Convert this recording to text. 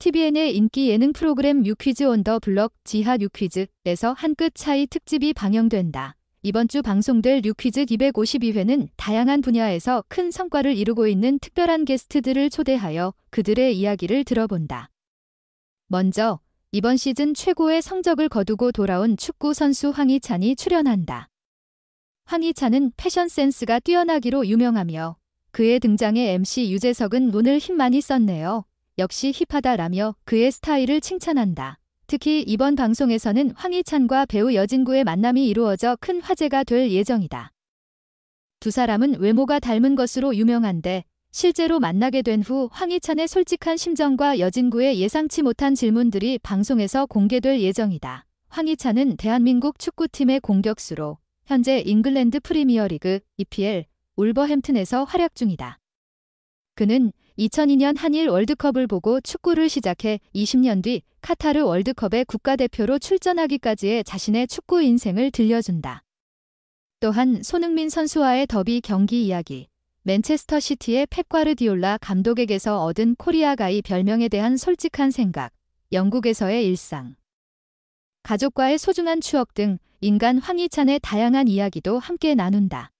TVN의 인기 예능 프로그램 뉴퀴즈 온 더 블럭 지하 뉴퀴즈에서 한 끗 차이 특집이 방영된다. 이번 주 방송될 뉴퀴즈 252회는 다양한 분야에서 큰 성과를 이루고 있는 특별한 게스트들을 초대하여 그들의 이야기를 들어본다. 먼저 이번 시즌 최고의 성적을 거두고 돌아온 축구 선수 황희찬이 출연한다. 황희찬은 패션 센스가 뛰어나기로 유명하며 그의 등장에 MC 유재석은 눈을 힘 많이 썼네요. 역시 힙하다라며 그의 스타일을 칭찬한다. 특히 이번 방송에서는 황희찬과 배우 여진구의 만남이 이루어져 큰 화제가 될 예정이다. 두 사람은 외모가 닮은 것으로 유명한데 실제로 만나게 된 후 황희찬의 솔직한 심정과 여진구의 예상치 못한 질문들이 방송에서 공개될 예정이다. 황희찬은 대한민국 축구팀의 공격수로 현재 잉글랜드 프리미어리그 EPL 울버햄튼에서 활약 중이다. 그는 2002년 한일 월드컵을 보고 축구를 시작해 20년 뒤 카타르 월드컵의 국가대표로 출전하기까지의 자신의 축구 인생을 들려준다. 또한 손흥민 선수와의 더비 경기 이야기, 맨체스터 시티의 펩과르디올라 감독에게서 얻은 코리아 가이 별명에 대한 솔직한 생각, 영국에서의 일상, 가족과의 소중한 추억 등 인간 황희찬의 다양한 이야기도 함께 나눈다.